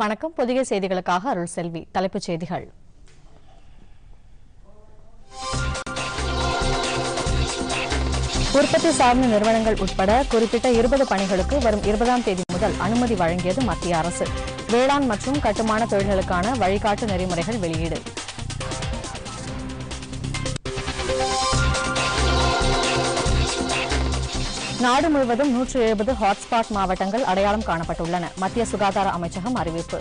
வணக்கம் புதிய செய்திகளுக்காக அருள் செல்வி தலைப்புச் செய்திகள் உற்பத்தி சார்ந்த நிறுவனங்கள் உட்பட குறிப்பிட்ட இருபது பணிகளுக்கு வரும் இருபதாம் தேதி முதல் அனுமதி வழங்கியது மத்திய அரசு வேளாண் மற்றும் கட்டுமான தொழில்களுக்கான வழிகாட்டு நெறிமுறைகள் வெளியீடு நாடு முழுவதும் நூற்று எழுபது ஹாட்ஸ்பாட் மாவட்டங்கள் அடையாளம் காணப்பட்டுள்ளன மத்திய சுகாதார அமைச்சகம் அறிவிப்பு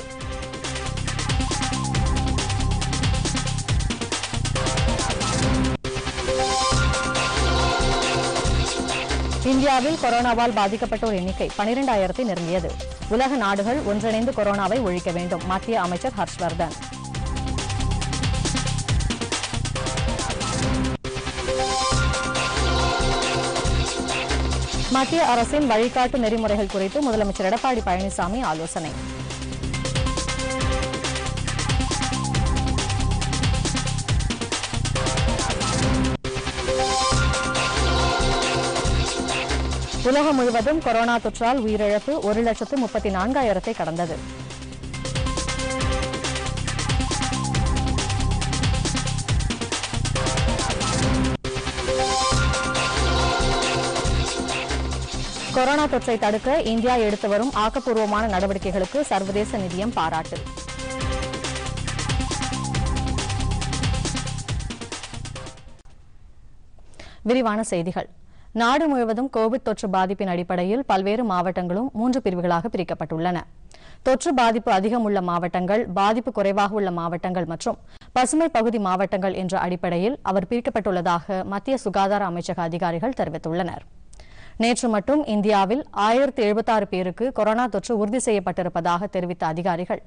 இந்தியாவில் கொரோனாவால் பாதிக்கப்பட்டோர் எண்ணிக்கை பனிரெண்டாயிரத்தை நெருங்கியது உலக நாடுகள் ஒன்றிணைந்து கொரோனாவை ஒழிக்க வேண்டும் மத்திய அமைச்சர் ஹர்ஷ்வர்தன் மத்திய அரசின் வழிகாட்டு நெறிமுறைகள் குறித்து முதலமைச்சர் எடப்பாடி பழனிசாமி ஆலோசனை உலகம் முழுவதும் கொரோனா தொற்றால் உயிரிழப்பு ஒரு லட்சத்து முப்பத்தி நான்காயிரத்தை கடந்தது கொரோனா தொற்றை தடுக்க இந்தியா எடுத்து வரும் ஆக்கப்பூர்வமான நடவடிக்கைகளுக்கு சர்வதேச நிதியம் பாராட்டு விரிவான செய்திகள் நாடு முழுவதும் கோவிட் தொற்று பாதிப்பின் அடிப்படையில் பல்வேறு மாவட்டங்களும் மூன்று பிரிவுகளாக பிரிக்கப்பட்டுள்ளன தொற்று பாதிப்பு அதிகம் உள்ள மாவட்டங்கள் பாதிப்பு குறைவாக உள்ள மாவட்டங்கள் மற்றும் பசுமை பகுதி மாவட்டங்கள் என்ற அடிப்படையில் அவர் பிரிக்கப்பட்டுள்ளதாக மத்திய சுகாதார அமைச்சக அதிகாரிகள் தெரிவித்துள்ளனா் நேற்று மட்டும் இந்தியாவில் ஆயிரத்தி எழுபத்தாறு பேருக்கு கொரோனா தொற்று உறுதி செய்யப்பட்டிருப்பதாக தெரிவித்த அதிகாரிகள்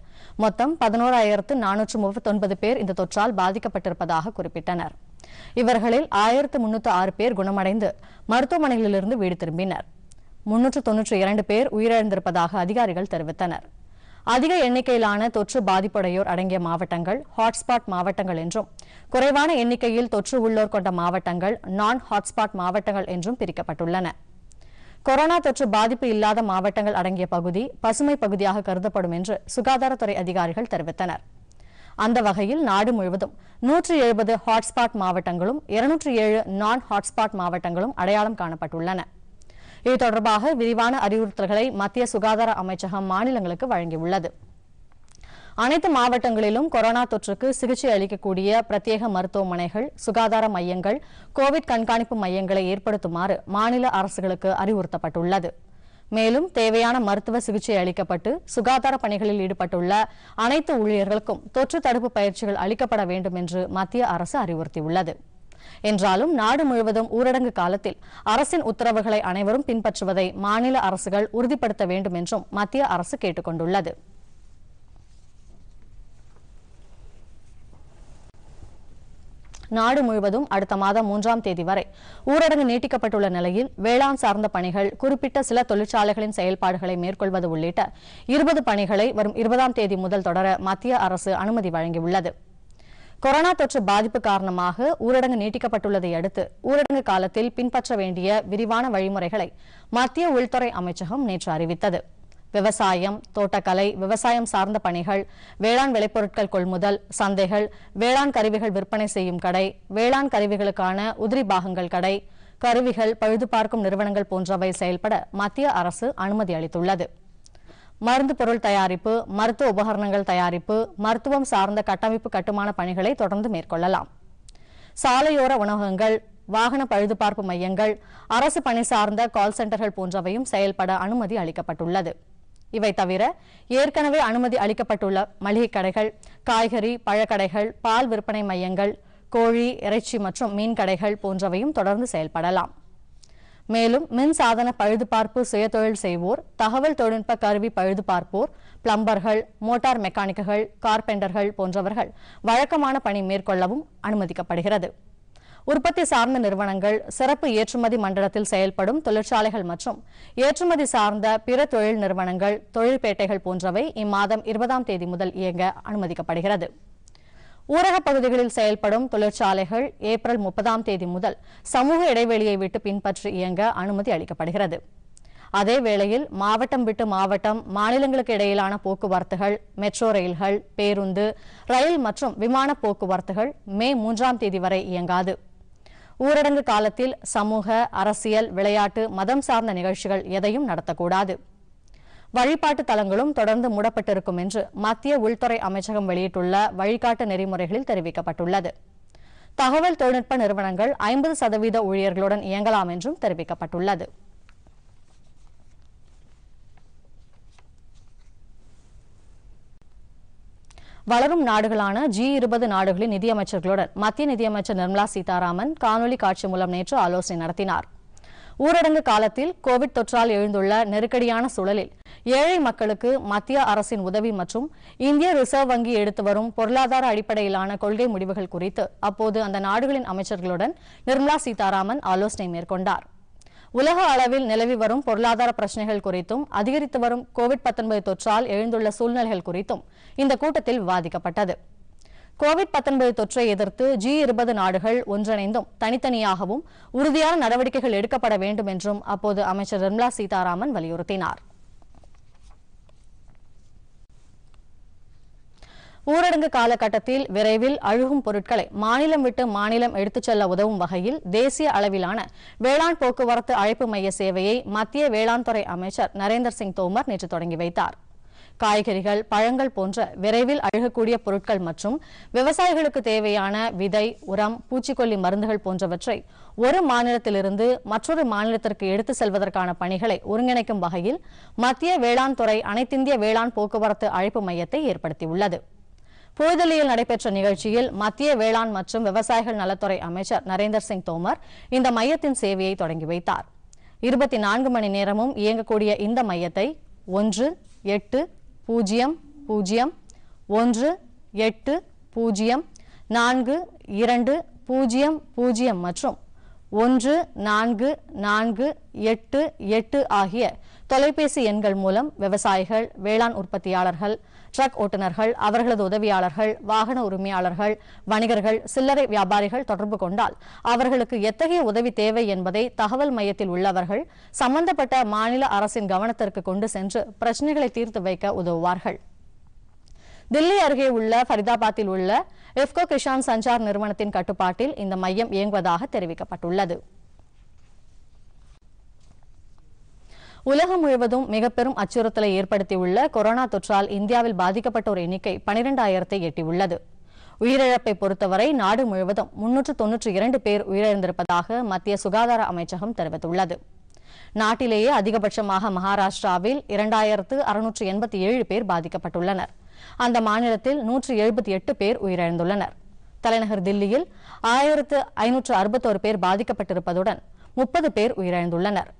மொத்தம் பதினோராயிரத்து நானூற்று முப்பத்தொன்பது பேர் இந்த தொற்றால் பாதிக்கப்பட்டிருப்பதாக குறிப்பிட்டனர் இவர்களில் ஆயிரத்து முன்னூற்று ஆறு பேர் குணமடைந்து மருத்துவமனைகளிலிருந்து வீடு திரும்பினர் முன்னூற்று தொன்னூற்று இரண்டு பேர் உயிரிழந்திருப்பதாக அதிகாரிகள் தெரிவித்தனர் அதிக எண்ணிக்கையிலான தொற்று பாதிப்புடையோர் அடங்கிய மாவட்டங்கள் ஹாட்ஸ்பாட் மாவட்டங்கள் என்றும் குறைவான எண்ணிக்கையில் தொற்று உள்ளோர் கொண்ட மாவட்டங்கள் நான் ஹாட்ஸ்பாட் மாவட்டங்கள் என்றும் பிரிக்கப்பட்டுள்ளன கொரோனா தொற்று பாதிப்பு இல்லாத மாவட்டங்கள் அடங்கிய பகுதி பசுமை பகுதியாக கருதப்படும் என்று சுகாதாரத்துறை அதிகாரிகள் தெரிவித்தனர் அந்த வகையில் நாடு முழுவதும் நூற்றி எழுபது ஹாட்ஸ்பாட் மாவட்டங்களும் இருநூற்றி ஏழு நான் ஹாட்ஸ்பாட் மாவட்டங்களும் அடையாளம் காணப்பட்டுள்ளன இது தொடர்பாக விரிவான அறிவுறுத்தல்களை மத்திய சுகாதார அமைச்சகம் மாநிலங்களுக்கு வழங்கியுள்ளது அனைத்து மாவட்டங்களிலும் கொரோனா தொற்றுக்கு சிகிச்சை அளிக்கக்கூடிய பிரத்யேக மருத்துவமனைகள் சுகாதார மையங்கள் கோவிட் கண்காணிப்பு மையங்களை ஏற்படுத்துமாறு மாநில அரசுகளுக்கு அறிவுறுத்தப்பட்டுள்ளது மேலும் தேவையான மருத்துவ சிகிச்சை அளிக்கப்பட்டு சுகாதார பணிகளில் ஈடுபட்டுள்ள அனைத்து ஊழியர்களுக்கும் தொற்று தடுப்பு பயிற்சிகள் அளிக்கப்பட வேண்டும் என்று மத்திய அரசு அறிவுறுத்தியுள்ளது என்றாலும் நாடு முழுவதும் ஊரடங்கு காலத்தில் அரசின் உத்தரவுகளை அனைவரும் பின்பற்றுவதை மாநில அரசுகள் உறுதிப்படுத்த வேண்டும் என்றும் மத்திய அரசு கேட்டுக் கொண்டுள்ளது நாடு முழுவதும் அடுத்த மாதம் மூன்றாம் தேதி வரை ஊரடங்கு நீட்டிக்கப்பட்டுள்ள நிலையில் வேளாண் சார்ந்த பணிகள் குறிப்பிட்ட சில தொழிற்சாலைகளின் செயல்பாடுகளை மேற்கொள்வது உள்ளிட்ட இருபது பணிகளை வரும் இருபதாம் தேதி முதல் தொடர மத்திய அரசு அனுமதி வழங்கியுள்ளது கொரோனா தொற்று பாதிப்பு காரணமாக ஊரடங்கு நீட்டிக்கப்பட்டுள்ளதை அடுத்து ஊரடங்கு காலத்தில் பின்பற்ற வேண்டிய விரிவான வழிமுறைகளை மத்திய உள்துறை அமைச்சகம் நேற்று அறிவித்தது விவசாயம் தோட்டக்கலை விவசாயம் சார்ந்த பணிகள் வேளாண் விளைபொருட்கள் கொள்முதல் சந்தைகள் வேளாண் கருவிகள் விற்பனை செய்யும் கடை வேளாண் கருவிகளுக்கான உதிரி பாகங்கள் கடை கருவிகள் பழுது பார்க்கும் நிறுவனங்கள் போன்றவை செயல்பட மத்திய அரசு அனுமதி அளித்துள்ளது மருந்து பொருள் தயாரிப்பு மருத்துவ உபகரணங்கள் தயாரிப்பு மருத்துவம் சார்ந்த கட்டமைப்பு கட்டுமான பணிகளை தொடர்ந்து மேற்கொள்ளலாம் சாலையோர உணவகங்கள் வாகன பழுதுபார்ப்பு மையங்கள் அரசு பணி சார்ந்த கால் சென்டர்கள் போன்றவையும் செயல்பட அனுமதி அளிக்கப்பட்டுள்ளது இவை தவிர ஏற்கனவே அனுமதி அளிக்கப்பட்டுள்ள மளிகை கடைகள் காய்கறி பழக்கடைகள் பால் விற்பனை மையங்கள் கோழி இறைச்சி மற்றும் மீன் கடைகள் போன்றவையும் தொடர்ந்து செயல்படலாம் மேலும் மின் சாதன பழுதுபார்ப்பு சுயதொழில் செய்வோர் தகவல் தொழில்நுட்ப கருவி பழுதுபார்ப்போர் பிளம்பர்கள் மோட்டார் மெக்கானிக்குகள் கார்பெண்டர்கள் போன்றவர்கள் வழக்கமான பணி மேற்கொள்ளவும் அனுமதிக்கப்படுகிறது உற்பத்தி சார்ந்த நிறுவனங்கள் சிறப்பு ஏற்றுமதி மண்டலத்தில் செயல்படும் தொழிற்சாலைகள் மற்றும் ஏற்றுமதி சார்ந்த பிற தொழில் நிறுவனங்கள் தொழிற்பேட்டைகள் போன்றவை இம்மாதம் இருபதாம் தேதி முதல் இயங்க அனுமதிக்கப்படுகிறது ஊரகப் பகுதிகளில் செயல்படும் தொழிற்சாலைகள் ஏப்ரல் முப்பதாம் தேதி முதல் சமூக இடைவெளியை விட்டு பின்பற்றி இயங்க அனுமதி அளிக்கப்படுகிறது அதே வேளையில் மாவட்டம் விட்டு மாவட்டம் மாநிலங்களுக்கு இடையிலான போக்குவரத்துகள் மெட்ரோ ரயில்கள் பேருந்து ரயில் மற்றும் விமான போக்குவரத்துகள் மே மூன்றாம் தேதி வரை இயங்காது ஊரடங்கு காலத்தில் சமூக அரசியல் விளையாட்டு மதம் சார்ந்த நிகழ்ச்சிகள் எதையும் நடத்தக்கூடாது வழிபாட்டு தலங்களும் தொடர்ந்து மூடப்பட்டிருக்கும் என்று மத்திய உள்துறை அமைச்சகம் வெளியிட்டுள்ள வழிகாட்டு நெறிமுறைகளில் தெரிவிக்கப்பட்டுள்ளது தகவல் தொழில்நுட்ப நிறுவனங்கள் ஐம்பது சதவீத ஊழியர்களுடன் இயங்கலாம் என்றும் தெரிவிக்கப்பட்டுள்ளது வளரும் நாடுகளான ஜி இருபது நாடுகளின் நிதியமைச்சர்களுடன் மத்திய நிதியமைச்சர் நிர்மலா சீதாராமன் காணொலி காட்சி மூலம் நேற்று ஆலோசனை நடத்தினார் ஊரடங்கு காலத்தில் கோவிட் தொற்றால் எழுந்துள்ள நெருக்கடியான சூழலில் ஏழை மக்களுக்கு மத்திய அரசின் உதவி மற்றும் இந்திய ரிசர்வ் வங்கி எடுத்து வரும் பொருளாதார அடிப்படையிலான கொள்கை முடிவுகள் குறித்து அப்போது அந்த நாடுகளின் அமைச்சர்களுடன் நிர்மலா சீதாராமன் ஆலோசனை மேற்கொண்டார் உலக அளவில் நிலவி வரும் பொருளாதார பிரச்சனைகள் குறித்தும் அதிகரித்து வரும் கோவிட் தொற்றால் எழுந்துள்ள சூழ்நிலைகள் குறித்தும் இந்த கூட்டத்தில் விவாதிக்கப்பட்டது கோவிட் தொற்றை எதிர்த்து ஜி இருபது நாடுகள் ஒன்றிணைந்தும் தனித்தனியாகவும் உறுதியான நடவடிக்கைகள் எடுக்கப்பட வேண்டும் என்றும் அப்போது அமைச்சர் நிர்மலா சீதாராமன் வலியுறுத்தினாா் ஊரடங்கு காலகட்டத்தில் விரைவில் அழுகும் பொருட்களை மாநிலம் விட்டு மாநிலம் எடுத்துச் செல்ல உதவும் வகையில் தேசிய அளவிலான வேளாண் போக்குவரத்து அழைப்பு மைய சேவையை மத்திய வேளாண் துறை அமைச்சர் நரேந்திர சிங் தோமர் நேற்று தொடங்கி வைத்தார் காய்கறிகள் பழங்கள் போன்ற விரைவில் அழுகக்கூடிய பொருட்கள் மற்றும் விவசாயிகளுக்கு தேவையான விதை உரம் பூச்சிக்கொல்லி மருந்துகள் போன்றவற்றை ஒரு மாநிலத்திலிருந்து மற்றொரு மாநிலத்திற்கு எடுத்து செல்வதற்கான பணிகளை ஒருங்கிணைக்கும் வகையில் மத்திய வேளாண் துறை அனைத்திந்திய வேளாண் போக்குவரத்து அழைப்பு மையத்தை ஏற்படுத்தியுள்ளது புதுதில்லியில் நடைபெற்ற நிகழ்ச்சியில் மத்திய வேளாண் மற்றும் விவசாயிகள் நலத்துறை அமைச்சர் நரேந்தர் சிங் தோமர் இந்த மையத்தின் சேவையை தொடங்கி வைத்தார் இருபத்தி நான்கு மணி நேரமும் இயங்கக்கூடிய இந்த மையத்தை ஒன்று எட்டு பூஜ்ஜியம் பூஜ்ஜியம் ஒன்று எட்டு பூஜ்ஜியம் நான்கு இரண்டு பூஜ்ஜியம் பூஜ்ஜியம் மற்றும் ஒன்று நான்கு நான்கு எட்டு எட்டு ஆகிய தொலைபேசி எண்கள் மூலம் விவசாயிகள் வேளாண் உற்பத்தியாளர்கள் ட்ரக் ஓட்டுநர்கள் அவர்களது உதவியாளர்கள் வாகன உரிமையாளர்கள் வணிகர்கள் சில்லறை வியாபாரிகள் தொடர்பு கொண்டால் அவர்களுக்கு எத்தகைய உதவி தேவை என்பதை தகவல் மையத்தில் உள்ளவர்கள் சம்பந்தப்பட்ட மாநில அரசின் கவனத்திற்கு கொண்டு சென்று பிரச்சனைகளை தீர்த்து வைக்க உதவுவார்கள் தில்லி அருகே உள்ள ஃபரிதாபாத்தில் உள்ள இஃப்கோ கிஷான் சஞ்சார் நிறுவனத்தின் கட்டுப்பாட்டில் இந்த மையம் இயங்குவதாக தெரிவிக்கப்பட்டுள்ளது உலகம் முழுவதும் மிக பெரும் அச்சுறுத்தலை ஏற்படுத்தியுள்ள கொரோனா தொற்றால் இந்தியாவில் பாதிக்கப்பட்ட ஒரு எண்ணிக்கை பனிரெண்டாயிரத்தை எட்டியுள்ளது உயிரிழப்பை பொறுத்தவரை நாடு முழுவதும் முன்னூற்று தொன்னூற்றி இரண்டு பேர் உயிரிழந்திருப்பதாக மத்திய சுகாதார அமைச்சகம் தெரிவித்துள்ளது நாட்டிலேயே அதிகபட்சமாக மகாராஷ்டிராவில் இரண்டாயிரத்து அறுநூற்று எண்பத்தி ஏழு பேர் பாதிக்கப்பட்டுள்ளனர் அந்த மாநிலத்தில் நூற்று எழுபத்தி எட்டு பேர் உயிரிழந்துள்ளனர் தலைநகர் தில்லியில் ஆயிரத்து ஐநூற்று அறுபத்தோரு பேர் பாதிக்கப்பட்டிருப்பதுடன் முப்பது பேர் உயிரிழந்துள்ளனர்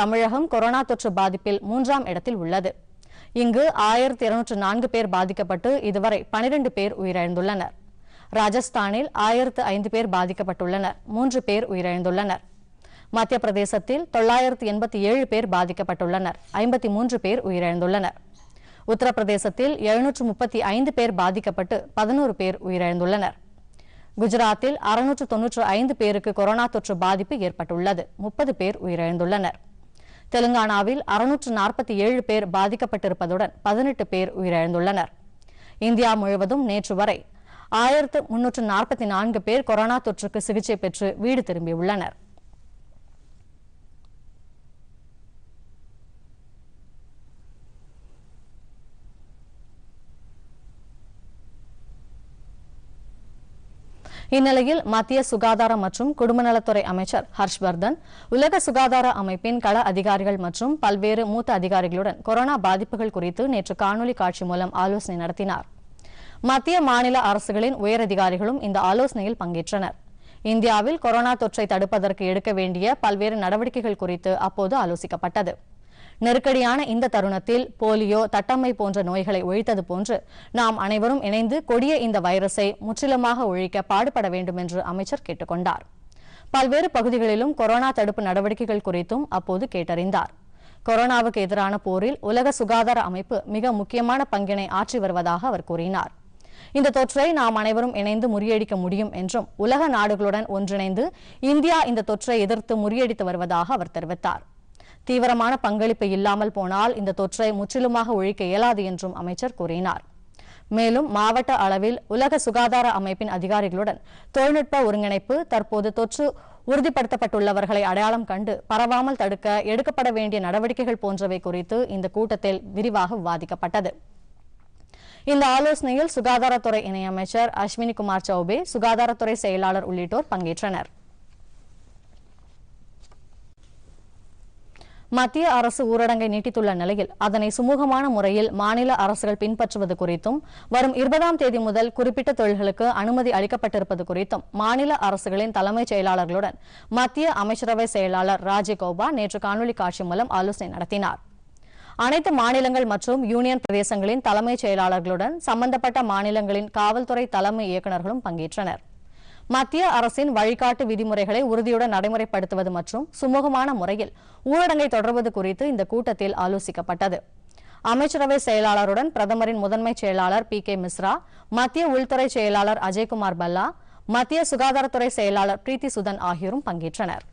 தமிழகம் கொரோனா தொற்று பாதிப்பில் மூன்றாம் இடத்தில் உள்ளது இங்கு ஆயிரத்தி இருநூற்று நான்கு பேர் பாதிக்கப்பட்டு இதுவரை பனிரெண்டு பேர் உயிரிழந்துள்ளனர் ராஜஸ்தானில் ஆயிரத்து ஐந்து பேர் பாதிக்கப்பட்டுள்ளனர் மூன்று பேர் உயிரிழந்துள்ளனர் மத்திய பிரதேசத்தில் தொள்ளாயிரத்து எண்பத்தி ஏழு பேர் பாதிக்கப்பட்டுள்ளனர் ஐம்பத்தி மூன்று பேர் உயிரிழந்துள்ளனர் உத்தரப்பிரதேசத்தில் எழுநூற்று முப்பத்தி ஐந்து பேர் பாதிக்கப்பட்டு பதினோரு பேர் உயிரிழந்துள்ளனர் குஜராத்தில் அறுநூற்று தொன்னூற்று ஐந்து பேருக்கு கொரோனா தொற்று பாதிப்பு ஏற்பட்டுள்ளது முப்பது பேர் உயிரிழந்துள்ளனர் தெலுங்கானாவில் அறுநூற்று நாற்பத்தி ஏழு பேர் பாதிக்கப்பட்டிருப்பதுடன் பதினெட்டு பேர் உயிரிழந்துள்ளனர் இந்தியா முழுவதும் நேற்று வரை ஆயிரத்து முன்னூற்று நாற்பத்தி நான்கு பேர் கொரோனா தொற்றுக்கு சிகிச்சை பெற்று வீடு திரும்பியுள்ளனா் இந்நிலையில் மத்திய சுகாதார மற்றும் குடும்பநலத்துறை அமைச்சர் ஹர்ஷ்வர்தன் உலக சுகாதார அமைப்பின் கள அதிகாரிகள் மற்றும் பல்வேறு மூத்த அதிகாரிகளுடன் கொரோனா பாதிப்புகள் குறித்து நேற்று காணொலி காட்சி மூலம் ஆலோசனை நடத்தினார் மத்திய மாநில அரசுகளின் உயரதிகாரிகளும் இந்த ஆலோசனையில் பங்கேற்றனர் இந்தியாவில் கொரோனா தொற்றை தடுப்பதற்கு எடுக்க வேண்டிய பல்வேறு நடவடிக்கைகள் குறித்து அப்போது ஆலோசிக்கப்பட்டது நெருக்கடியான இந்த தருணத்தில் போலியோ தட்டம்மை போன்ற நோய்களை ஒழித்தது போன்று நாம் அனைவரும் இணைந்து கொடிய இந்த வைரஸை முற்றிலுமாக ஒழிக்க பாடுபட வேண்டும் என்று அமைச்சர் கேட்டுக்கொண்டார் பல்வேறு பகுதிகளிலும் கொரோனா தடுப்பு நடவடிக்கைகள் குறித்தும் அப்போது கேட்டறிந்தார் கொரோனாவுக்கு எதிரான போரில் உலக சுகாதார அமைப்பு மிக முக்கியமான பங்கினை ஆற்றி வருவதாக அவர் கூறினார் இந்த தொற்றை நாம் அனைவரும் இணைந்து முறியடிக்க முடியும் என்றும் உலக நாடுகளுடன் ஒன்றிணைந்து இந்தியா இந்த தொற்றை எதிர்த்து முறியடித்து வருவதாக அவர் தெரிவித்தார் தீவிரமான பங்களிப்பு இல்லாமல் போனால் இந்த தொற்றை முற்றிலுமாக ஒழிக்க இயலாது என்றும் அமைச்சர் கூறினார் மேலும் மாவட்ட அளவில் உலக சுகாதார அமைப்பின் அதிகாரிகளுடன் தொழில்நுட்ப ஒருங்கிணைப்பு தற்போது தொற்று உறுதிப்படுத்தப்பட்டுள்ளவர்களை அடையாளம் கண்டு பரவாமல் தடுக்க எடுக்கப்பட வேண்டிய நடவடிக்கைகள் போன்றவை குறித்து இந்த கூட்டத்தில் விரிவாக விவாதிக்கப்பட்டது இந்த ஆலோசனையில் சுகாதாரத்துறை இணையமைச்சர் அஸ்வினி குமார் சௌபே சுகாதாரத்துறை செயலாளர் உள்ளிட்டோர் பங்கேற்றனர் மத்திய அரசு ஊரடங்கை நீட்டித்துள்ள நிலையில் அதனை சுமூகமான முறையில் மாநில அரசுகள் பின்பற்றுவது குறித்தும் வரும் இருபதாம் தேதி முதல் குறிப்பிட்ட தொழில்களுக்கு அனுமதி அளிக்கப்பட்டிருப்பது குறித்தும் மாநில அரசுகளின் தலைமைச் செயலாளர்களுடன் மத்திய அமைச்சரவை செயலாளர் ராஜீவ்கௌபா நேற்று காணொலி காட்சி மூலம் ஆலோசனை நடத்தினார் அனைத்து மாநிலங்கள் மற்றும் யூனியன் பிரதேசங்களின் தலைமைச் செயலாளர்களுடன் சம்பந்தப்பட்ட மாநிலங்களின் காவல்துறை தலைமை இயக்குநர்களும் பங்கேற்றனர் மத்திய அரசின் வழிகாட்டு விதிமுறைகளை உறுதியுடன் நடைமுறைப்படுத்துவது மற்றும் சுமூகமான முறையில் ஊரடங்கை தொடர்வது குறித்து இந்த கூட்டத்தில் ஆலோசிக்கப்பட்டது அமைச்சரவை செயலாளருடன் பிரதமரின் முதன்மை செயலாளர் பி கே மிஸ்ரா மத்திய உள்துறை செயலாளர் அஜய்குமார் பல்லா மத்திய சுகாதாரத்துறை செயலாளர் பிரீத்தி சுதன் ஆகியோரும் பங்கேற்றனர்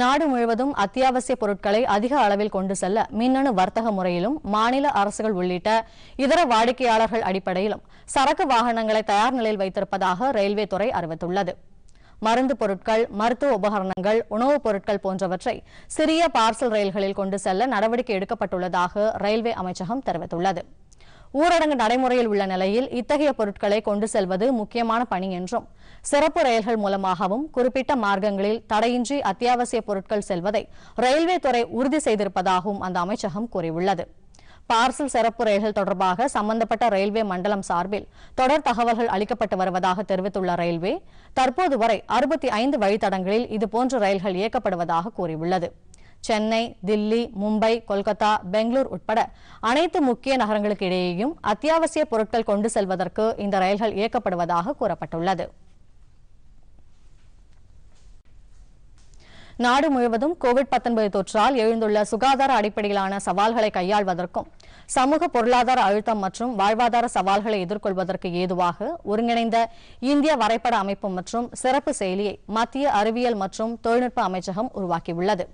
நாடு முழுவதும் அத்தியாவசிய பொருட்களை அதிக அளவில் கொண்டு செல்ல மின்னணு வர்த்தக முறையிலும் மாநில அரசுகள் உள்ளிட்ட இதர வாடிக்கையாளர்கள் அடிப்படையிலும் சரக்கு வாகனங்களை தயார் நிலையில் வைத்திருப்பதாக ரயில்வே துறை அறிவித்துள்ளது மருந்து பொருட்கள் மருத்துவ உபகரணங்கள் உணவுப் பொருட்கள் போன்றவற்றை சிறிய பார்சல் ரயில்களில் கொண்டு செல்ல நடவடிக்கை எடுக்கப்பட்டுள்ளதாக ரயில்வே அமைச்சகம் தெரிவித்துள்ளது ஊரடங்கு நடைமுறையில் உள்ள நிலையில் இத்தகைய பொருட்களை கொண்டு செல்வது முக்கியமான பணி என்றும் சிறப்பு ரயில்கள் மூலமாகவும் குறிப்பிட்ட மார்க்கங்களில் தடையின்றி அத்தியாவசிய பொருட்கள் செல்வதை ரயில்வே துறை உறுதி செய்திருப்பதாகவும் அந்த அமைச்சகம் கூறியுள்ளது பார்சல் சிறப்பு ரயில்கள் தொடர்பாக சம்பந்தப்பட்ட ரயில்வே மண்டலம் சார்பில் தொடர் தகவல்கள் அளிக்கப்பட்டு வருவதாக தெரிவித்துள்ள ரயில்வே தற்போது வரை அறுபத்தி ஐந்து வழித்தடங்களில் இதுபோன்ற ரயில்கள் இயக்கப்படுவதாக கூறியுள்ளது சென்னை தில்லி மும்பை கொல்கத்தா பெங்களூர் உட்பட அனைத்து முக்கிய நகரங்களுக்கு இடையேயும் அத்தியாவசிய பொருட்கள் கொண்டு செல்வதற்கு இந்த ரயில்கள் இயக்கப்படுவதாக கூறப்பட்டுள்ளது நாடு முழுவதும் கோவிட் தொற்றால் எழுந்துள்ள சுகாதார அடிப்படையிலான சவால்களை கையாள்வதற்கும் சமூக பொருளாதார அழுத்தம் மற்றும் வாழ்வாதார சவால்களை எதிர்கொள்வதற்கு ஏதுவாக ஒருங்கிணைந்த இந்திய வரைபட அமைப்பு மற்றும் சிறப்பு செயலியை மத்திய அறிவியல் மற்றும் தொழில்நுட்ப அமைச்சகம் உருவாக்கியுள்ளது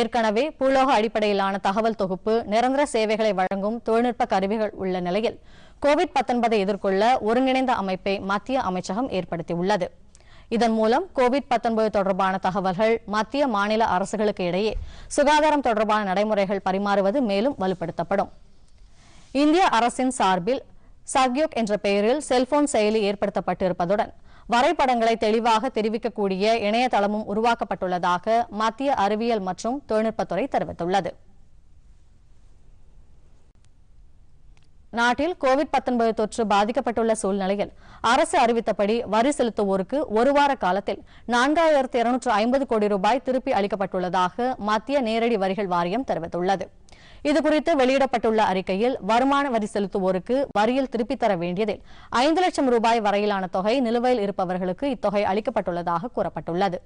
ஏற்கனவே பூலோக அடிப்படையிலான தகவல் தொகுப்பு நிரந்தர சேவைகளை வழங்கும் தொழில்நுட்ப கருவிகள் உள்ள நிலையில் கோவிட் பத்தொன்பதை எதிர்கொள்ள ஒருங்கிணைந்த அமைப்பை மத்திய அமைச்சகம் ஏற்படுத்தியுள்ளது இதன் மூலம் கோவிட் பத்தொன்பது தொடர்பான தகவல்கள் மத்திய மாநில அரசுகளுக்கு இடையே சுகாதாரம் தொடர்பான நடைமுறைகள் பரிமாறுவது மேலும் வலுப்படுத்தப்படும் இந்திய அரசின் சார்பில் சக்யோக் என்ற பெயரில் செல்போன் செயலி ஏற்படுத்தப்பட்டிருப்பதுடன் வரைபடங்களை தெளிவாக தெரிவிக்கக்கூடிய இணையதளமும் உருவாக்கப்பட்டுள்ளதாக மத்திய அறிவியல் மற்றும் தொழில்நுட்பத்துறை தெரிவித்துள்ளது நாட்டில் கோவிட் தொற்று பாதிக்கப்பட்டுள்ள சூழ்நிலையில் அரசு அறிவித்தபடி வரி செலுத்துவோருக்கு ஒரு வார காலத்தில் நான்காயிரத்து இருநூற்று ஐம்பது கோடி ரூபாய் திருப்பி அளிக்கப்பட்டுள்ளதாக மத்திய நேரடி வரிகள் வாரியம் தெரிவித்துள்ளது இதுகுறித்து வெளியிடப்பட்டுள்ள அறிக்கையில் வருமான வரி செலுத்துவோருக்கு வரியில் திருப்பித் தர வேண்டியதில் ஐந்து லட்சம் ரூபாய் வரையிலான தொகை நிலுவையில் இருப்பவர்களுக்கு இத்தொகை அளிக்கப்பட்டுள்ளதாக கூறப்பட்டுள்ளது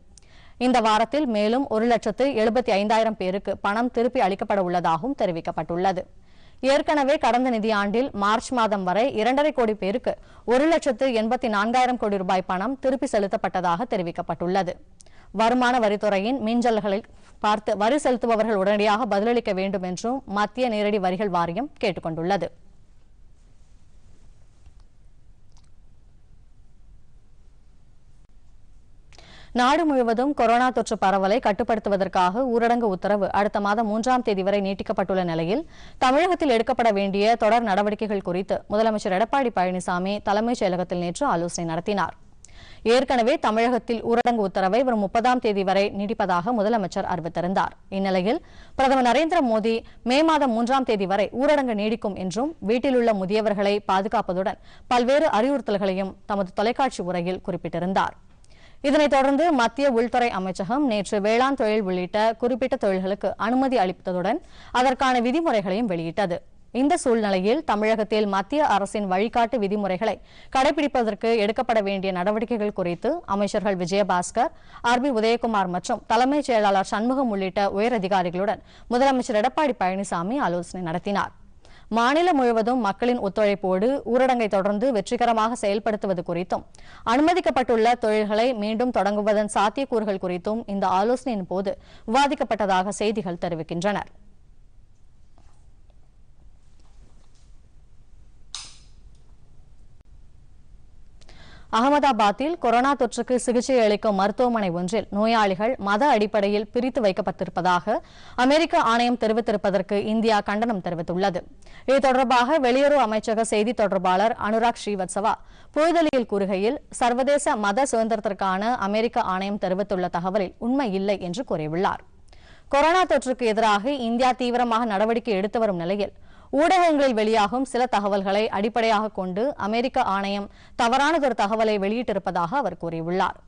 இந்த வாரத்தில் மேலும் ஒரு லட்சத்து எழுபத்தி ஐந்தாயிரம் பேருக்கு பணம் திருப்பி அளிக்கப்பட உள்ளதாகவும் தெரிவிக்கப்பட்டுள்ளது ஏற்கனவே கடந்த நிதியாண்டில் மார்ச் மாதம் வரை இரண்டரை கோடி பேருக்கு ஒரு லட்சத்து எண்பத்தி நான்காயிரம் கோடி ரூபாய் பணம் திருப்பி செலுத்தப்பட்டதாக தெரிவிக்கப்பட்டுள்ளது வருமான வரித்துறையின் மின்னல்களை பார்த்து வரி செலுத்துபவர்கள் உடனடியாக பதிலளிக்க வேண்டும் என்றும் மத்திய நேரடி வரிகள் வாரியம் கேட்டுக்கொண்டுள்ளது நாடு முழுவதும் கொரோனா தொற்று பரவலை கட்டுப்படுத்துவதற்காக ஊரடங்கு உத்தரவு அடுத்த மாதம் மூன்றாம் தேதி வரை நீட்டிக்கப்பட்டுள்ள நிலையில் தமிழகத்தில் எடுக்கப்பட வேண்டிய தொடர் நடவடிக்கைகள் குறித்து முதலமைச்சர் எடப்பாடி பழனிசாமி தலைமைச் செயலகத்தில் நேற்று ஆலோசனை நடத்தினாா் ஏற்கனவே தமிழகத்தில் ஊரடங்கு உத்தரவை வரும் முப்பதாம் தேதி வரை நீடிப்பதாக முதலமைச்சர் அறிவித்திருந்தார் இந்நிலையில் பிரதமர் நரேந்திர மோடி மே மாதம் மூன்றாம் தேதி வரை ஊரடங்கு நீடிக்கும் என்றும் வீட்டிலுள்ள முதியவர்களை பாதுகாப்பதுடன் பல்வேறு அறிவுறுத்தல்களையும் தமது தொலைக்காட்சி உரையில் குறிப்பிட்டிருந்தார் இதனைத் தொடர்ந்து மத்திய உள்துறை அமைச்சகம் நேற்று வேளாண் தொழில் உள்ளிட்ட குறிப்பிட்ட தொழில்களுக்கு அனுமதி அளித்ததுடன் அதற்கான விதிமுறைகளையும் வெளியிட்டது இந்த சூழ்நிலையில் தமிழகத்தில் மத்திய அரசின் வழிகாட்டு விதிமுறைகளை கடைபிடிப்பதற்கு எடுக்கப்பட வேண்டிய நடவடிக்கைகள் குறித்து அமைச்சர்கள் விஜயபாஸ்கர் ஆர் பி உதயகுமார் மற்றும் தலைமைச் செயலாளர் சண்முகம் உள்ளிட்ட உயரதிகாரிகளுடன் முதலமைச்சர் எடப்பாடி பழனிசாமி ஆலோசனை நடத்தினார் மாநிலம் முழுவதும் மக்களின் ஒத்துழைப்போடு ஊரடங்கை தொடர்ந்து வெற்றிகரமாக செயல்படுத்துவது குறித்தும் அனுமதிக்கப்பட்டுள்ள தொழில்களை மீண்டும் தொடங்குவதன் சாத்தியக்கூறுகள் குறித்தும் இந்த ஆலோசனையின் போது விவாதிக்கப்பட்டதாக செய்திகள் தெரிவிக்கின்றன அகமதாபாத்தில் கொரோனா தொற்றுக்கு சிகிச்சை அளிக்கும் மருத்துவமனை ஒன்றில் நோயாளிகள் மத அடிப்படையில் பிரித்து வைக்கப்பட்டிருப்பதாக அமெரிக்க ஆணையம் தெரிவித்திருப்பதற்கு இந்தியா கண்டனம் தெரிவித்துள்ளது இது தொடர்பாக வெளியுறவு அமைச்சக செய்தி தொடர்பாளர் அனுராக் ஸ்ரீவத்சவா புதுதில்லியில் கூறுகையில் சர்வதேச மத சுதந்திரத்திற்கான அமெரிக்க ஆணையம் தெரிவித்துள்ள தகவலில் உண்மை இல்லை என்று கூறியுள்ளார் கொரோனா தொற்றுக்கு எதிராக இந்தியா தீவிரமாக நடவடிக்கை எடுத்து வரும் நிலையில் ஊடகங்களில் வெளியாகும் சில தகவல்களை அடிப்படையாக கொண்டு அமெரிக்க ஆணையம் தவறானதொரு தகவலை வெளியிட்டிருப்பதாக அவர் கூறியுள்ளார்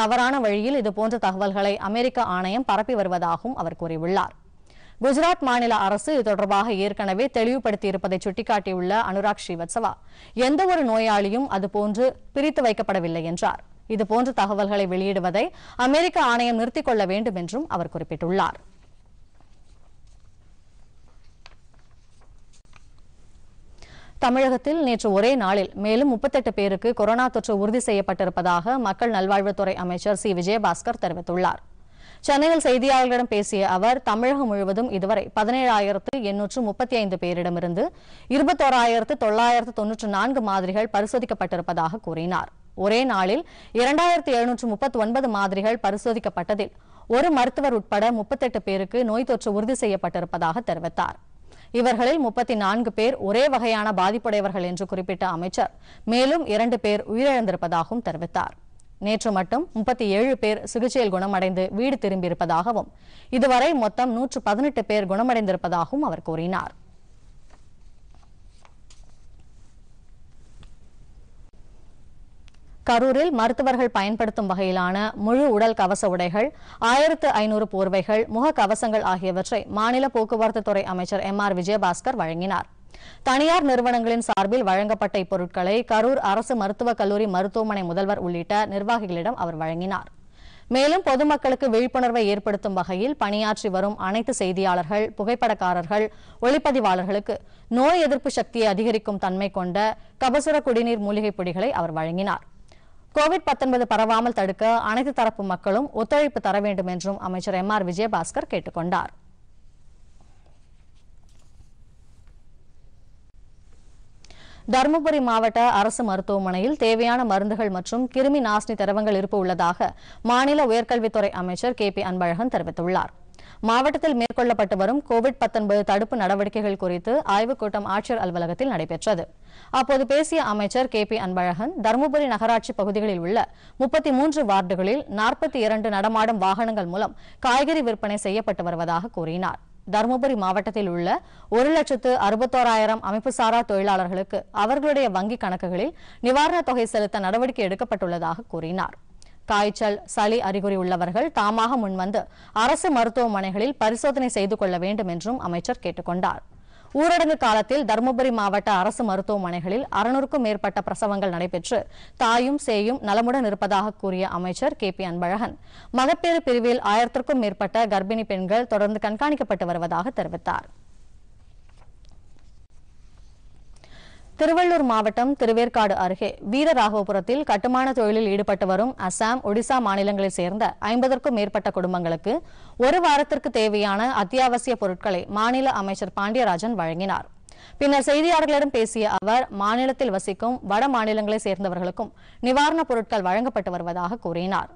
தவறான வழியில் இதுபோன்ற தகவல்களை அமெரிக்க ஆணையம் பரப்பி வருவதாகவும் அவர் கூறியுள்ளார் குஜராத் மாநில அரசு இது தொடர்பாக ஏற்கனவே தெளிவுபடுத்தியிருப்பதை சுட்டிக்காட்டியுள்ள அனுராக் ஸ்ரீவத்சவா எந்த ஒரு நோயாளியும் அதுபோன்று பிரித்து வைக்கப்படவில்லை என்றார் இதுபோன்ற தகவல்களை வெளியிடுவதை அமெரிக்க ஆணையம் நிறுத்திக் கொள்ள வேண்டும் என்றும் அவர் குறிப்பிட்டுள்ளார் தமிழகத்தில் நேற்று ஒரே நாளில் மேலும் முப்பத்தெட்டு பேருக்கு கொரோனா தொற்று உறுதி செய்யப்பட்டிருப்பதாக மக்கள் நல்வாழ்வுத்துறை அமைச்சர் சி விஜயபாஸ்கர் தெரிவித்துள்ளார் சென்னையில் செய்தியாளர்களிடம் பேசிய அவர் தமிழகம் முழுவதும் இதுவரை பதினேழாயிரத்து எண்ணூற்று முப்பத்தி ஐந்து பேரிடமிருந்து இருபத்தோராயிரத்து தொள்ளாயிரத்து தொன்னூற்று நான்கு மாதிரிகள் பரிசோதிக்கப்பட்டிருப்பதாக கூறினார் ஒரே நாளில் இரண்டாயிரத்து எழுநூற்று முப்பத்தி ஒன்பது மாதிரிகள் பரிசோதிக்கப்பட்டதில் ஒரு மருத்துவர் உட்பட முப்பத்தெட்டு பேருக்கு நோய் தொற்று உறுதி செய்யப்பட்டிருப்பதாக தெரிவித்தாா் இவர்களில் முப்பத்தி நான்கு பேர் ஒரே வகையான பாதிப்புடையவர்கள் என்று குறிப்பிட்ட அமைச்சர் மேலும் இரண்டு பேர் உயிரிழந்திருப்பதாகவும் தெரிவித்தார் நேற்று மட்டும் முப்பத்தி ஏழு பேர் சிகிச்சையில் குணமடைந்து வீடு திரும்பியிருப்பதாகவும் இதுவரை மொத்தம் நூற்று பதினெட்டு பேர் குணமடைந்திருப்பதாகவும் அவர் கூறினார் கரூரில் மருத்துவர்கள் பயன்படுத்தும் வகையிலான முழு உடல் கவச உடைகள் ஆயிரத்து ஐநூறு போர்வைகள் முகக்கவசங்கள் ஆகியவற்றை மாநில போக்குவரத்து துறை அமைச்சர் எம் ஆர் விஜயபாஸ்கர் வழங்கினார் தனியார் நிறுவனங்களின் சார்பில் வழங்கப்பட்ட இப்பொருட்களை கரூர் அரசு மருத்துவக் கல்லூரி மருத்துவமனை முதல்வர் உள்ளிட்ட நிர்வாகிகளிடம் அவர் வழங்கினார் மேலும் பொதுமக்களுக்கு விழிப்புணர்வை ஏற்படுத்தும் வகையில் பணியாற்றி வரும் அனைத்து செய்தியாளர்கள் புகைப்படக்காரர்கள் ஒளிப்பதிவாளர்களுக்கு நோய் எதிர்ப்பு சக்தியை அதிகரிக்கும் தன்மை கொண்ட கபசுர குடிநீர் மூலிகை பொடிகளை அவர் வழங்கினார் கோவிட் பரவாமல் தடுக்க அனைத்து தரப்பு மக்களும் ஒத்துழைப்பு தர வேண்டும் என்றும் அமைச்சர் எம் ஆர் விஜயபாஸ்கர் கேட்டுக்கொண்டார் தருமபுரி மாவட்ட அரசு மருத்துவமனையில் தேவையான மருந்துகள் மற்றும் கிருமி நாசினி திரவங்கள் இருப்பு உள்ளதாக மாநில உயர்கல்வித்துறை அமைச்சர் கே பி அன்பழகன் தெரிவித்துள்ளாா் மாவட்டத்தில் மேற்கொள்ளப்பட்டு வரும் கோவிட் தடுப்பு நடவடிக்கைகள் குறித்து ஆய்வுக் கூட்டம் ஆட்சியர் அலுவலகத்தில் நடைபெற்றது அப்போது பேசிய அமைச்சர் கே பி அன்பழகன் தருமபுரி நகராட்சி பகுதிகளில் உள்ள முப்பத்தி மூன்று வார்டுகளில் நாற்பத்தி இரண்டு நடமாடும் வாகனங்கள் மூலம் காய்கறி விற்பனை செய்யப்பட்டு வருவதாக கூறினார் தருமபுரி மாவட்டத்தில் உள்ள ஒரு லட்சத்து அறுபத்தோராயிரம் அமைப்புசாரா தொழிலாளர்களுக்கு அவர்களுடைய வங்கிக் கணக்குகளில் நிவாரணத் தொகை செலுத்த நடவடிக்கை எடுக்கப்பட்டுள்ளதாக கூறினாா் காய்ச்சல் சளி அறிகுறி உள்ளவர்கள் தாமாக முன்வந்து அரசு மருத்துவமனைகளில் பரிசோதனை செய்து கொள்ள வேண்டும் என்றும் அமைச்சர் கேட்டுக்கொண்டார் ஊரடங்கு காலத்தில் தருமபுரி மாவட்ட அரசு மருத்துவமனைகளில் அறுநூறுக்கும் மேற்பட்ட பிரசவங்கள் நடைபெற்று தாயும் சேயும் நலமுடன் இருப்பதாக கூறிய அமைச்சர் கே பி அன்பழகன் மகப்பேறு பிரிவில் ஆயிரத்திற்கும் மேற்பட்ட கர்ப்பிணி பெண்கள் தொடர்ந்து கண்காணிக்கப்பட்டு வருவதாக தெரிவித்தாா் திருவள்ளூர் மாவட்டம் திருவேற்காடு அருகே வீரராகவபுரத்தில் கட்டுமான தொழிலில் ஈடுபட்டு வரும் அசாம் ஒடிசா மாநிலங்களைச் சேர்ந்த ஐம்பதற்கும் மேற்பட்ட குடும்பங்களுக்கு ஒரு வாரத்திற்கு தேவையான அத்தியாவசிய பொருட்களை மாநில அமைச்சர் பாண்டியராஜன் வழங்கினார் பின்னர் செய்தியாளர்களிடம் பேசிய அவர் மாநிலத்தில் வசிக்கும் வட மாநிலங்களைச் சேர்ந்தவர்களுக்கும் நிவாரணப் பொருட்கள் வழங்கப்பட்டு வருவதாக கூறினார்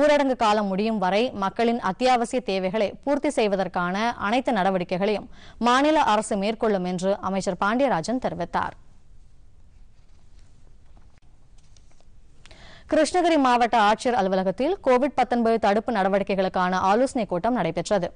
ஊரடங்கு காலம் முடியும் வரை மக்களின் அத்தியாவசிய தேவைகளை பூர்த்தி செய்வதற்கான அனைத்து நடவடிக்கைகளையும் மாநில அரசு மேற்கொள்ளும் என்று அமைச்சர் பாண்டியராஜன் தெரிவித்தார் கிருஷ்ணகிரி மாவட்ட ஆட்சியர் அலுவலகத்தில் கோவிட் தடுப்பு நடவடிக்கைகளுக்கான ஆலோசனைக் கூட்டம் நடைபெற்றது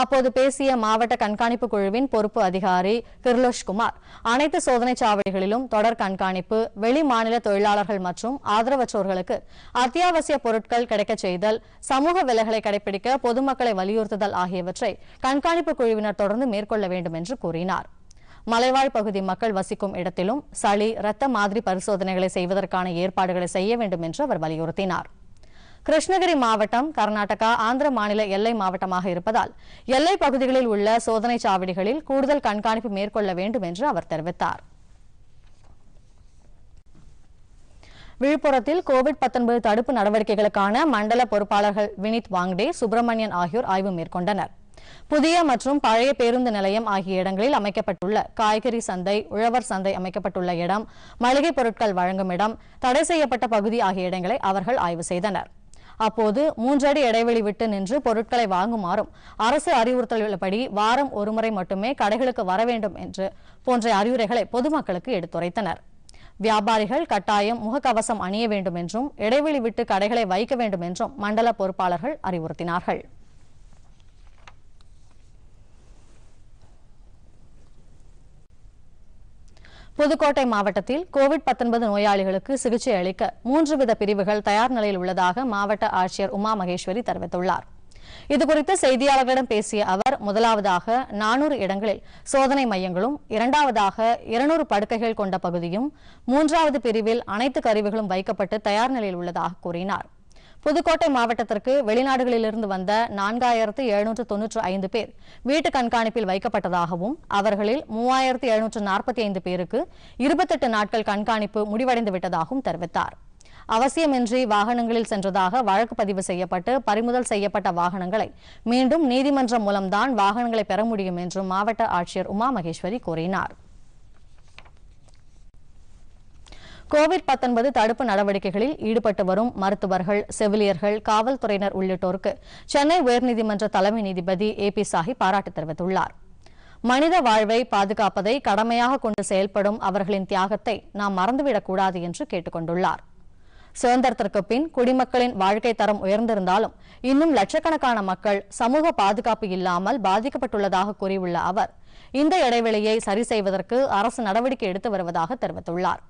அப்போது பேசிய மாவட்ட கண்காணிப்பு குழுவின் பொறுப்பு அதிகாரி கிர்லோஷ்குமார் அனைத்து சோதனை சாவடிகளிலும் தொடர் கண்காணிப்பு வெளி மாநில தொழிலாளர்கள் மற்றும் ஆதரவற்றோர்களுக்கு அத்தியாவசிய பொருட்கள் கிடைக்கச் செய்தல் சமூக விலைகளை கடைபிடிக்க பொதுமக்களை வலியுறுத்துதல் ஆகியவற்றை கண்காணிப்பு குழுவினர் தொடர்ந்து மேற்கொள்ள வேண்டும் என்று கூறினாா் மலைவாழ் பகுதி மக்கள் வசிக்கும் இடத்திலும் சளி ரத்த மாதிரி பரிசோதனைகளை செய்வதற்கான ஏற்பாடுகளை செய்ய வேண்டும் என்று அவர் வலியுறுத்தினார் கிருஷ்ணகிரி மாவட்டம் கர்நாடகா ஆந்திர மாநில எல்லை மாவட்டமாக இருப்பதால் எல்லை பகுதிகளில் உள்ள சோதனை சாவடிகளில் கூடுதல் கண்காணிப்பு மேற்கொள்ள வேண்டும் என்று அவர் தெரிவித்தார் விழுப்புரத்தில் கோவிட் தடுப்பு நடவடிக்கைகளுக்கான மண்டல பொறுப்பாளர்கள் வினித் வாங்டே சுப்பிரமணியன் ஆகியோர் ஆய்வு மேற்கொண்டனர் புதிய மற்றும் பழைய பேருந்து நிலையம் ஆகிய இடங்களில் அமைக்கப்பட்டுள்ள காய்கறி சந்தை உழவர் சந்தை அமைக்கப்பட்டுள்ள இடம் மளிகை பொருட்கள் வழங்கும் இடம் தடை செய்யப்பட்ட பகுதி ஆகிய இடங்களை அவர்கள் ஆய்வு செய்தனர் அப்போது மூன்றடி இடைவெளி விட்டு நின்று பொருட்களை வாங்குமாறும் அரசு அறிவுறுத்தல்களப்படி வாரம் ஒருமுறை மட்டுமே கடைகளுக்கு வர வேண்டும் என்று போன்ற அறிவுரைகளை பொதுமக்களுக்கு எடுத்துரைத்தனர் வியாபாரிகள் கட்டாயம் முகக்கவசம் அணிய வேண்டும் என்றும் இடைவெளி விட்டு கடைகளை வைக்க வேண்டும் என்றும் மண்டல பொறுப்பாளர்கள் அறிவுறுத்தினார்கள் புதுக்கோட்டை மாவட்டத்தில் கோவிட் நோயாளிகளுக்கு சிகிச்சை அளிக்க மூன்று வித பிரிவுகள் தயார் நிலையில் உள்ளதாக மாவட்ட ஆட்சியர் உமா மகேஸ்வரி தெரிவித்துள்ளார் இதுகுறித்து செய்தியாளர்களிடம் பேசிய அவர் முதலாவதாக நானூறு இடங்களில் சோதனை மையங்களும் இரண்டாவதாக இருநூறு படுக்கைகள் கொண்ட பகுதியும் மூன்றாவது பிரிவில் அனைத்து கருவிகளும் வைக்கப்பட்டு தயார் நிலையில் உள்ளதாக கூறினாா் புதுக்கோட்டை மாவட்டத்திற்கு வெளிநாடுகளிலிருந்து வந்த நான்காயிரத்து எழுநூற்று தொன்னூற்று ஐந்து பேர் வீட்டு கண்காணிப்பில் வைக்கப்பட்டதாகவும் அவர்களில் மூவாயிரத்து எழுநூற்று நாற்பத்தி ஐந்து பேருக்கு இருபத்தெட்டு நாட்கள் கண்காணிப்பு முடிவடைந்து விட்டதாகவும் தெரிவித்தார் அவசியமின்றி வாகனங்களில் சென்றதாக வழக்கு பதிவு செய்யப்பட்டு பறிமுதல் செய்யப்பட்ட வாகனங்களை மீண்டும் நீதிமன்றம் மூலம்தான் வாகனங்களை பெற முடியும் என்றும் மாவட்ட ஆட்சியர் உமா மகேஸ்வரி கூறினாா் கோவிட் தடுப்பு நடவடிக்கைகளில் ஈடுபட்டு வரும் மருத்துவர்கள் செவிலியர்கள் காவல்துறையினர் உள்ளிட்டோருக்கு சென்னை உயர்நீதிமன்ற தலைமை நீதிபதி ஏ பி சாஹி பாராட்டு தெரிவித்துள்ளார் மனித வாழ்வை பாதுகாப்பதை கடமையாக கொண்டு செயல்படும் அவர்களின் தியாகத்தை நாம் மறந்துவிடக்கூடாது என்று கேட்டுக் கொண்டுள்ளார் சுதந்திரத்திற்கு பின் குடிமக்களின் வாழ்க்கை தரம் உயர்ந்திருந்தாலும் இன்னும் லட்சக்கணக்கான மக்கள் சமூக பாதுகாப்பு இல்லாமல் பாதிக்கப்பட்டுள்ளதாக கூறியுள்ள அவர் இந்த இடைவெளியை சரி செய்வதற்கு அரசு நடவடிக்கை எடுத்து வருவதாக தெரிவித்துள்ளார்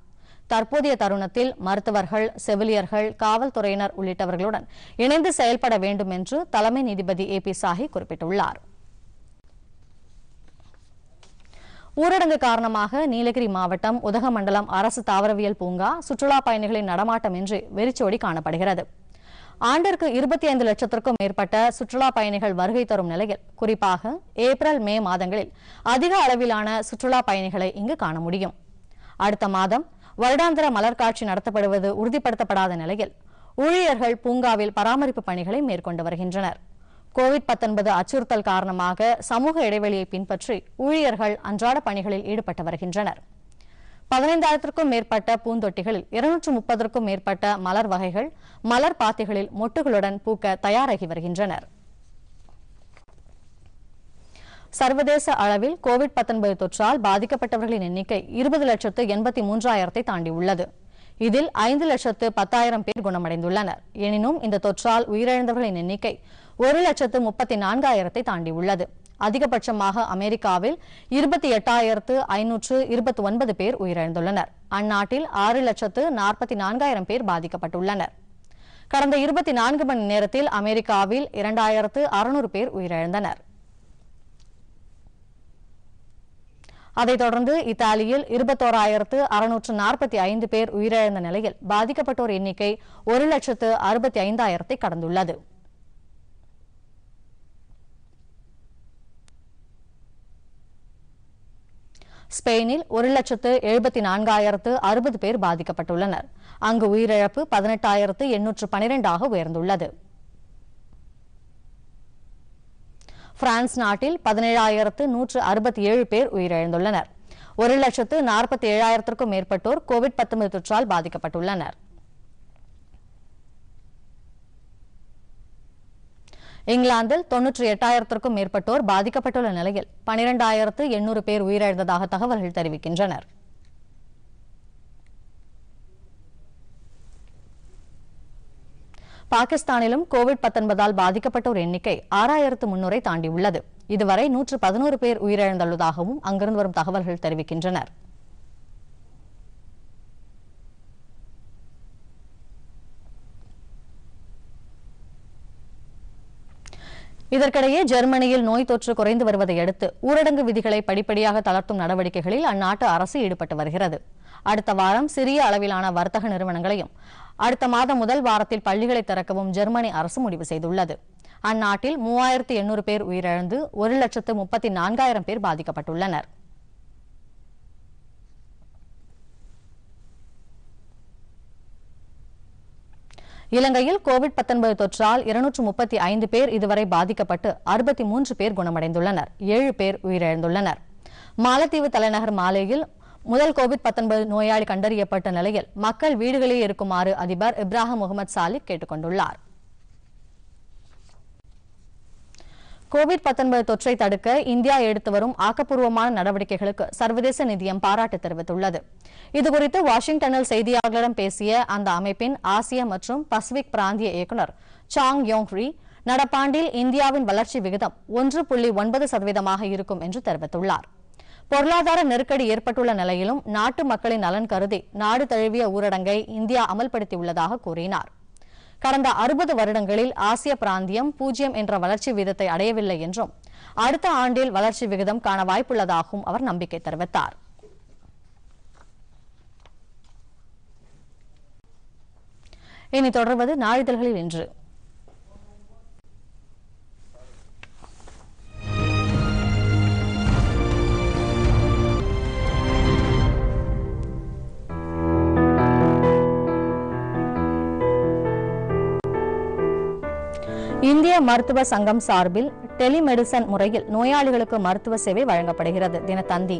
தற்போதைய தருணத்தில் மருத்துவர்கள் செவிலியர்கள் காவல்துறையினர் உள்ளிட்டவர்களுடன் இணைந்து செயல்பட வேண்டும் என்று தலைமை நீதிபதி ஏ பி சாஹி குறிப்பிட்டுள்ளார் ஊரடங்கு காரணமாக நீலகிரி மாவட்டம் உதகமண்டலம் அரசு தாவரவியல் பூங்கா சுற்றுலா பயணிகளின் நடமாட்டமின்றி வெறிச்சோடி காணப்படுகிறது ஆண்டிற்கு இருபத்தி ஐந்து லட்சத்திற்கும் மேற்பட்ட சுற்றுலா பயணிகள் வருகை தரும் நிலையில் குறிப்பாக ஏப்ரல் மே மாதங்களில் அதிக அளவிலான சுற்றுலா பயணிகளை இங்கு காண முடியும் அடுத்த மாதம் வருடாந்திர மலர் காட்சி நடத்தப்படுவது உறுதிப்படுத்தப்படாத நிலையில் ஊழியர்கள் பூங்காவில் பராமரிப்பு பணிகளை மேற்கொண்டு வருகின்றனர் கோவிட் பத்தொன்பது அச்சுறுத்தல் காரணமாக சமூக இடைவெளியை பின்பற்றி ஊழியர்கள் அன்றாட பணிகளில் ஈடுபட்டு வருகின்றனர் பதினைந்தாயிரத்திற்கும் மேற்பட்ட பூந்தொட்டிகளில் இருநூற்று முப்பதற்கும் மேற்பட்ட மலர் வகைகள் மலர் பாத்திகளில் மொட்டுகளுடன் பூக்க தயாராகி வருகின்றனர் சர்வதேச அளவில் கோவிட் பத்தொன்பது தொற்றால் பாதிக்கப்பட்டவர்களின் எண்ணிக்கை இருபது லட்சத்து எண்பத்தி மூன்றாயிரத்தை தாண்டியுள்ளது இதில் ஐந்து லட்சத்து பத்தாயிரம் பேர் குணமடைந்துள்ளனர் எனினும் இந்த தொற்றால் உயிரிழந்தவர்களின் எண்ணிக்கை ஒரு லட்சத்து முப்பத்தி நான்காயிரத்தை தாண்டியுள்ளது அதிகபட்சமாக அமெரிக்காவில் இருபத்தி எட்டாயிரத்து ஐநூற்று இருபத்தி ஒன்பது பேர் உயிரிழந்துள்ளனர் அந்நாட்டில் ஆறு லட்சத்து நாற்பத்தி நான்காயிரம் பேர் பாதிக்கப்பட்டுள்ளனர் கடந்த இருபத்தி நான்கு மணி நேரத்தில் அமெரிக்காவில் இரண்டாயிரத்து அறுநூறு பேர் உயிரிழந்தனர் அதைத் தொடர்ந்து இத்தாலியில் இருபத்தோராயிரத்து அறுநூற்று நாற்பத்தி ஐந்து பேர் உயிரிழந்த நிலையில் பாதிக்கப்பட்டோர் எண்ணிக்கை ஒரு லட்சத்து அறுபத்தி ஐந்தாயிரத்தை கடந்துள்ளது ஸ்பெயினில் ஒரு லட்சத்து எழுபத்தி நான்காயிரத்து அறுபது பேர் பாதிக்கப்பட்டுள்ளனர் அங்கு உயிரிழப்பு பதினெட்டாயிரத்து எண்ணூற்று பனிரெண்டாக உயர்ந்துள்ளது பிரான்ஸ் நாட்டில் பதினேழாயிரத்து நூற்று அறுபத்தி ஏழு பேர் உயிரிழந்துள்ளனர் ஒரு லட்சத்து நாற்பத்தி ஏழாயிரத்திற்கும் மேற்பட்டோர் கோவிட் தொற்றால் பாதிக்கப்பட்டுள்ளனர் இங்கிலாந்தில் தொன்னூற்றி எட்டாயிரத்திற்கும் மேற்பட்டோர் பாதிக்கப்பட்டுள்ள நிலையில் பனிரெண்டாயிரத்து எண்ணூறு பேர் உயிரிழந்ததாக தகவல்கள் தெரிவிக்கின்றனர் பாகிஸ்தானிலும் கோவிட் ஆல் பாதிக்கப்பட்டோர் எண்ணிக்கை ஆறாயிரத்து முன்னூரை தாண்டியுள்ளது இதுவரை நூற்று பதினோரு பேர் உயிரிழந்துள்ளதாகவும் அங்கிருந்து வரும் தகவல்கள் தெரிவிக்கின்றன இதற்கிடையே ஜெர்மனியில் நோய் தொற்று குறைந்து வருவதை அடுத்து ஊரடங்கு விதிகளை படிப்படியாக தளர்த்தும் நடவடிக்கைகளில் அந்நாட்டு அரசு ஈடுபட்டு வருகிறது அடுத்த வாரம் சிறிய அளவிலான வர்த்தக நிறுவனங்களையும் அடுத்த மாதம் முதல் வாரத்தில் பள்ளிகளை திறக்கவும் ஜெர்மனி அரசு முடிவு செய்துள்ளது அந்நாட்டில் மூவாயிரத்து எண்ணூறு பேர் உயிரிழந்து ஒரு லட்சத்து முப்பத்தி நான்காயிரம் பேர் பாதிக்கப்பட்டுள்ளனர் இலங்கையில் கோவிட் தொற்றால் இருநூற்று முப்பத்தி ஐந்து பேர் இதுவரை பாதிக்கப்பட்டு அறுபத்தி மூன்று பேர் குணமடைந்துள்ளனர் ஏழு பேர் உயிரிழந்துள்ளனர் மாலத்தீவு தலைநகர் மாலேயில் முதல் கோவிட் பத்தொன்பது நோயாளி கண்டறியப்பட்ட நிலையில் மக்கள் வீடுகளில் இருக்குமாறு அதிபர் இப்ராஹிம் முகமது சாலிக் கேட்டுக் கொண்டுள்ளார் கோவிட் தொற்றை தடுக்க இந்தியா எடுத்து வரும் ஆக்கப்பூர்வமான நடவடிக்கைகளுக்கு சர்வதேச நிதியம் பாராட்டு தெரிவித்துள்ளது இதுகுறித்து வாஷிங்டனில் செய்தியாளர்களிடம் பேசிய அந்த அமைப்பின் ஆசிய மற்றும் பசிபிக் பிராந்திய இயக்குநர் சாங் யோங்ரி நடப்பாண்டில் இந்தியாவின் வளர்ச்சி விகிதம் ஒன்று புள்ளி ஒன்பது சதவீதமாக இருக்கும் என்று தெரிவித்துள்ளாா் பொருளாதார நெருக்கடி ஏற்பட்டுள்ள நிலையிலும் நாட்டு மக்களின் நலன் கருதி நாடு தழுவிய ஊரடங்கை இந்தியா அமல்படுத்தியுள்ளதாக கூறினார் கடந்த அறுபது வருடங்களில் ஆசிய பிராந்தியம் பூஜ்ஜியம் என்ற வளர்ச்சி விகிதத்தை அடையவில்லை என்றும் அடுத்த ஆண்டில் வளர்ச்சி விகிதம் காண வாய்ப்புள்ளதாகவும் அவர் நம்பிக்கை தெரிவித்தார் இனி தொடர்வது நாளிதழ்களில் இன்று இந்திய மருத்துவ சங்கம் சார்பில் டெலிமெடிசன் முறையில் நோயாளிகளுக்கு மருத்துவ சேவை வழங்கப்படுகிறது தினத்தந்தி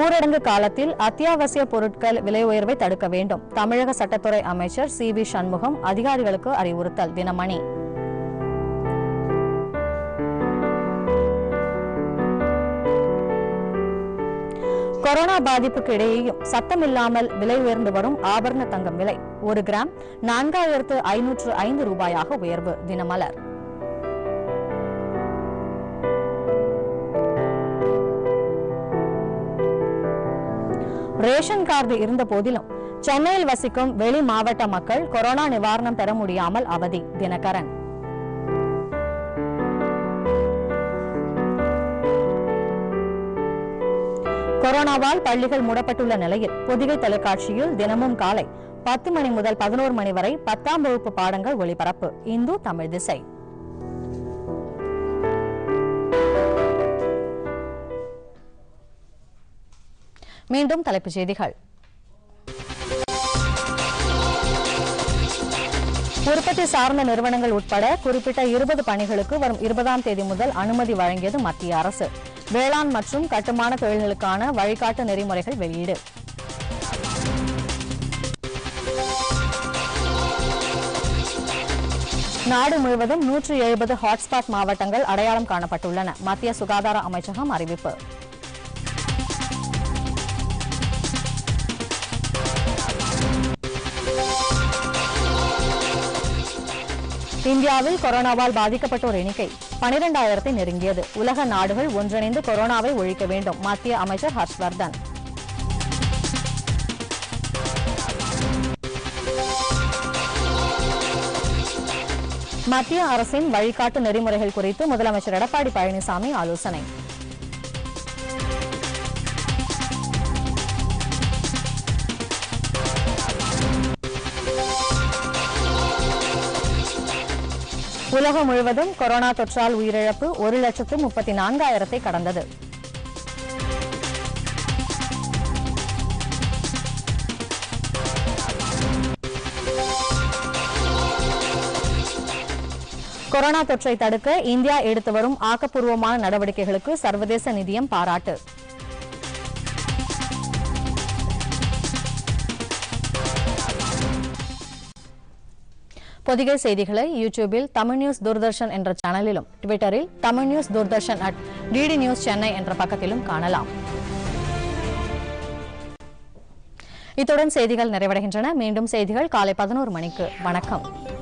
ஊரடங்கு காலத்தில் அத்தியாவசிய பொருட்கள் விலை உயர்வை தடுக்க வேண்டும் தமிழக சட்டத்துறை அமைச்சர் சி வி சண்முகம் அதிகாரிகளுக்கு அறிவுறுத்தல் தினமணி கொரோனா பாதிப்புக்கு இடையேயும் இல்லாமல் விலை உயர்ந்து வரும் ஆபரண தங்கம் விலை ஒரு கிராம் நான்காயிரத்து ஐநூற்று ஐந்து ரூபாயாக உயர்வு தினமலர் ரேஷன் கார்டு இருந்த போதிலும் சென்னையில் வசிக்கும் வெளி மாவட்ட மக்கள் கொரோனா நிவாரணம் பெற முடியாமல் அவதி தினகரன் கொரோனாவால் பள்ளிகள் மூடப்பட்டுள்ள நிலையில் பொதிகை தொலைக்காட்சியில் தினமும் காலை பத்து மணி முதல் பதினோரு மணி வரை பத்தாம் வகுப்பு பாடங்கள் ஒளிபரப்பு இந்து தமிழ் திசை மீண்டும் தலைப்புச் செய்திகள் உற்பத்தி சார்ந்த நிறுவனங்கள் உட்பட குறிப்பிட்ட இருபது பணிகளுக்கு வரும் இருபதாம் தேதி முதல் அனுமதி வழங்கியது மத்திய அரசு வேளாண் மற்றும் கட்டுமான தொழில்களுக்கான வழிகாட்டு நெறிமுறைகள் வெளியீடு நாடு முழுவதும் நூற்று எழுபது ஹாட்ஸ்பாட் மாவட்டங்கள் அடையாளம் காணப்பட்டுள்ளன மத்திய சுகாதார அமைச்சகம் அறிவிப்பு இந்தியாவில் கொரோனாவால் பாதிக்கப்பட்டோர் எண்ணிக்கை பனிரெண்டாயிரத்தை நெருங்கியது உலக நாடுகள் ஒன்றிணைந்து கொரோனாவை ஒழிக்க வேண்டும் மத்திய அமைச்சர் ஹர்ஷ்வர்தன் மத்திய அரசின் வழிகாட்டு நெறிமுறைகள் குறித்து முதலமைச்சர் எடப்பாடி பழனிசாமி ஆலோசனை உலகம் முழுவதும் கொரோனா தொற்றால் உயிரிழப்பு ஒரு லட்சத்து முப்பத்தி நான்காயிரத்தை கடந்தது கொரோனா தொற்றை தடுக்க இந்தியா எடுத்து வரும் ஆக்கப்பூர்வமான நடவடிக்கைகளுக்கு சர்வதேச நிதியம் பாராட்டு பொதிகை செய்திகளை யூடியூபில் தமிழ் நியூஸ் தூர்தர்ஷன் என்ற சேனலிலும் ட்விட்டரில் Tamil news Doordarshan at DD news Chennai என்ற பக்கத்திலும் காணலாம் இத்துடன் செய்திகள் நிறைவடைகின்றன மீண்டும் செய்திகள் காலை பதினோரு மணிக்கு வணக்கம்